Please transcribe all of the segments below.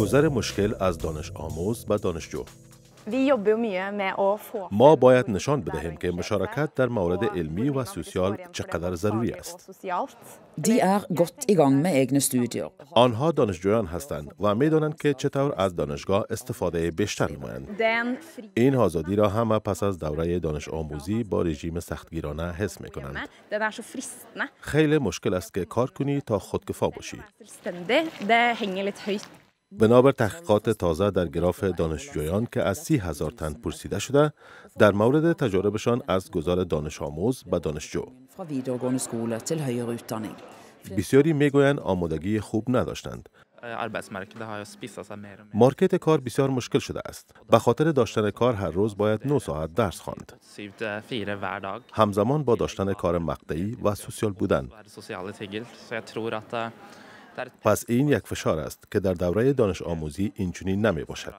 گذر مشکل از دانش آموز به دانشجو ما باید نشان بدهیم که مشارکت در موارد علمی و سوسیال چقدر ضروری است. Er آنها دانشجویان هستند و می که چطور از دانشگاه استفاده بیشتر نمایند. این آزادی را همه پس از دوره دانش آموزی با رژیم سختگیرانه حس می کنند. Er خیلی مشکل است که کار کنی تا خودکفا باشی. بنابر تحقیقات تازه در گراف دانشجویان که از سی هزار تن پرسیده شده در مورد تجاربشان از گذار دانش آموز به دانشجو بسیاری میگویند آمادگی خوب نداشتند مارکت کار بسیار مشکل شده است به خاطر داشتن کار هر روز باید 9 ساعت درس خواند همزمان با داشتن کار مقطعی و سوسیال بودن پس این یک فشار است که در دوره دانش آموزی اینچنین نمی باشد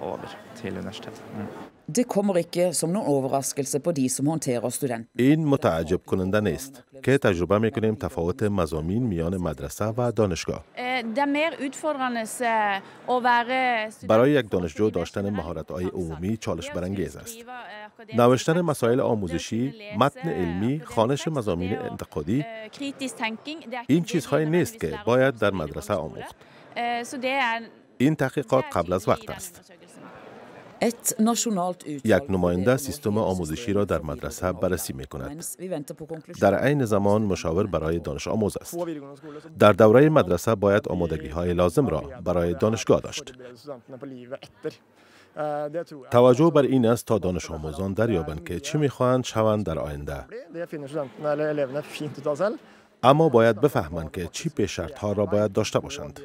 over til universitetet. Mm. Det kommer ikke som این متعجب کننده نیست که تجربه میکنیم تفاوت مزامین میان مدرسه و دانشگاه. برای یک دانشجو داشتن مهارت های عمومی چالش برانگیز است. نوشتن مسائل آموزشی، متن علمی، خانش مزامین انتقادی er این چیزهایی نیست که باید در مدرسه آموخت. این تحقیقات قبل از وقت است یک نماینده سیستم آموزشی را در مدرسه بررسی می کند. در عین زمان مشاور برای دانش آموز است. در دوره مدرسه باید آمادگی های لازم را برای دانشگاه داشت. توجه بر این است تا دانش آموزان دریابند که چی میخواهند شوند در آینده. اما باید بفهمند که چی پیش شرط ها را باید داشته باشند.